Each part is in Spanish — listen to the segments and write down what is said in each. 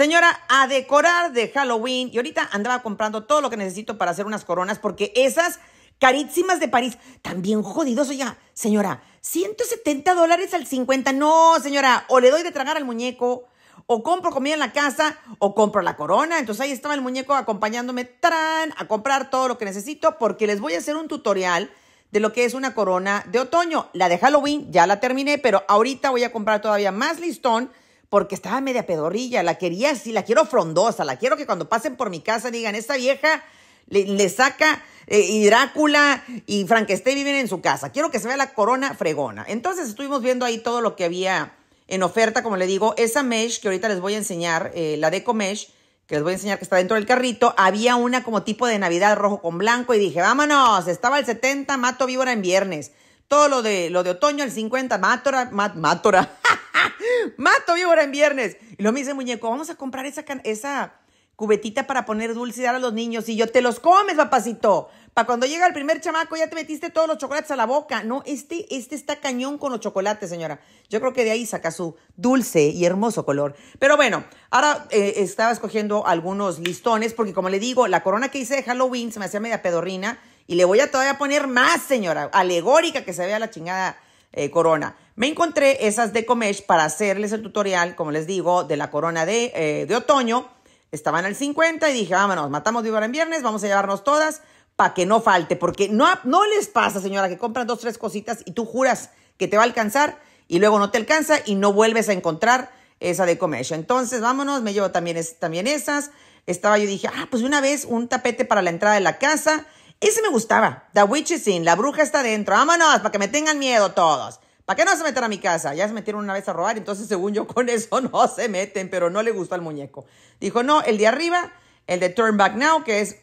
Señora, a decorar de Halloween. Y ahorita andaba comprando todo lo que necesito para hacer unas coronas porque esas carísimas de París, también jodidos. ya, señora, 170 dólares al 50. No, señora, o le doy de tragar al muñeco, o compro comida en la casa, o compro la corona. Entonces ahí estaba el muñeco acompañándome, tran a comprar todo lo que necesito porque les voy a hacer un tutorial de lo que es una corona de otoño. La de Halloween ya la terminé, pero ahorita voy a comprar todavía más listón porque estaba media pedorrilla, la quería así, la quiero frondosa, la quiero que cuando pasen por mi casa digan, esta vieja le, saca eh, y Drácula y Frankenstein viven en su casa, quiero que se vea la corona fregona. Entonces estuvimos viendo ahí todo lo que había en oferta, como le digo, esa mesh que ahorita les voy a enseñar, eh, la Deco Mesh, que les voy a enseñar que está dentro del carrito, había una como tipo de Navidad rojo con blanco y dije, vámonos, estaba el 70, mato víbora en viernes. Todo lo de, lo de otoño, el 50, mátora, mátora, Mato víbora en viernes. Y lo mismo, dice muñeco, vamos a comprar esa, cubetita para poner dulce y dar a los niños. Y yo, te los comes, papacito. Para cuando llega el primer chamaco, ya te metiste todos los chocolates a la boca. No, este, este está cañón con los chocolates, señora. Yo creo que de ahí saca su dulce y hermoso color. Pero bueno, ahora eh, estaba escogiendo algunos listones, porque como le digo, la corona que hice de Halloween se me hacía media pedorrina. Y le voy a todavía poner más, señora, alegórica que se vea la chingada eh, corona. Me encontré esas de Comesh para hacerles el tutorial, como les digo, de la corona de, eh, otoño. Estaban al 50 y dije, vámonos, matamos víbora en viernes, vamos a llevarnos todas para que no falte, porque no, no les pasa, señora, que compran dos, tres cositas y tú juras que te va a alcanzar y luego no te alcanza y no vuelves a encontrar esa de Comesh. Entonces, vámonos, me llevo también, también esas. Estaba yo dije, ah, pues una vez un tapete para la entrada de la casa ese me gustaba. The Witch is in, la bruja está dentro. Vámonos, para que me tengan miedo todos. ¿Para qué no se meten a mi casa? Ya se metieron una vez a robar, entonces según yo con eso no se meten, pero no le gustó al muñeco. Dijo, no, el de arriba, el de Turn Back Now, que es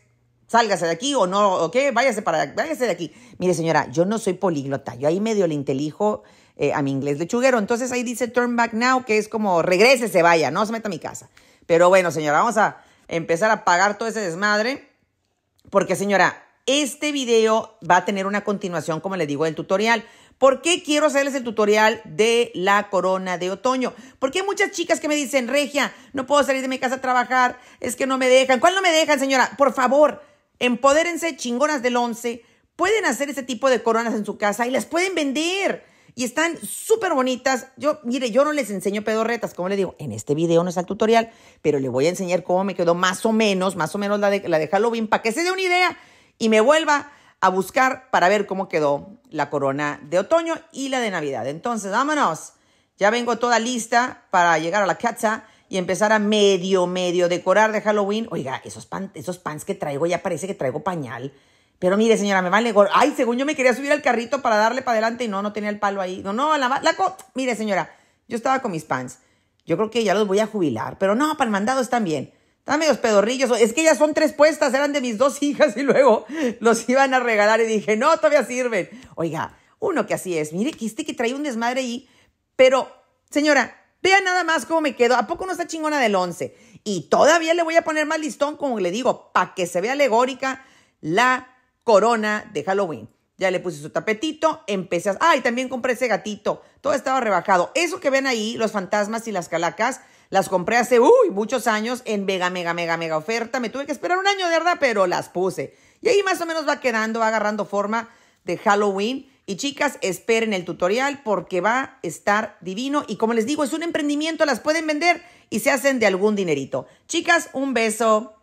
sálgase de aquí o no, o qué, váyase, para, váyase de aquí. Mire señora, yo no soy políglota, yo ahí medio le intelijo eh, a mi inglés de chuguero Entonces ahí dice Turn Back Now, que es como regrese, se vaya, no se meta a mi casa. Pero bueno señora, vamos a empezar a pagar todo ese desmadre, porque señora, este video va a tener una continuación, como les digo, del tutorial. ¿Por qué quiero hacerles el tutorial de la corona de otoño? Porque hay muchas chicas que me dicen, Regia, no puedo salir de mi casa a trabajar, es que no me dejan. ¿Cuál no me dejan, señora? Por favor, empodérense, chingonas del 11. Pueden hacer este tipo de coronas en su casa y las pueden vender. Y están súper bonitas. Yo, mire, yo no les enseño pedorretas, como les digo, en este video no está el tutorial, pero le voy a enseñar cómo me quedó más o menos, más o menos la de, la de Halloween, para que se dé una idea y me vuelva a buscar para ver cómo quedó la corona de otoño y la de Navidad. Entonces, vámonos. Ya vengo toda lista para llegar a la casa y empezar a medio, medio decorar de Halloween. Oiga, esos, esos pants que traigo ya parece que traigo pañal. Pero mire, señora, me vale gorro. Ay, según yo me quería subir al carrito para darle para adelante y no, no tenía el palo ahí. No, no, la, la Mire, señora, yo estaba con mis pants. Yo creo que ya los voy a jubilar, pero no, para el mandado están bien. Están medios pedorrillos. Es que ya son tres puestas, eran de mis dos hijas y luego los iban a regalar y dije, no, todavía sirven. Oiga, uno que así es. Mire que este que trae un desmadre ahí. Pero, señora, vea nada más cómo me quedo. ¿A poco no está chingona del 11? Y todavía le voy a poner más listón, como le digo, para que se vea alegórica la corona de Halloween. Ya le puse su tapetito, empecé a... ¡Ay! también compré ese gatito. Todo estaba rebajado. Eso que ven ahí, los fantasmas y las calacas, las compré hace, uy, muchos años en mega, mega, mega, mega oferta. Me tuve que esperar un año, de verdad, pero las puse. Y ahí más o menos va quedando, va agarrando forma de Halloween. Y chicas, esperen el tutorial porque va a estar divino. Y como les digo, es un emprendimiento, las pueden vender y se hacen de algún dinerito. Chicas, un beso.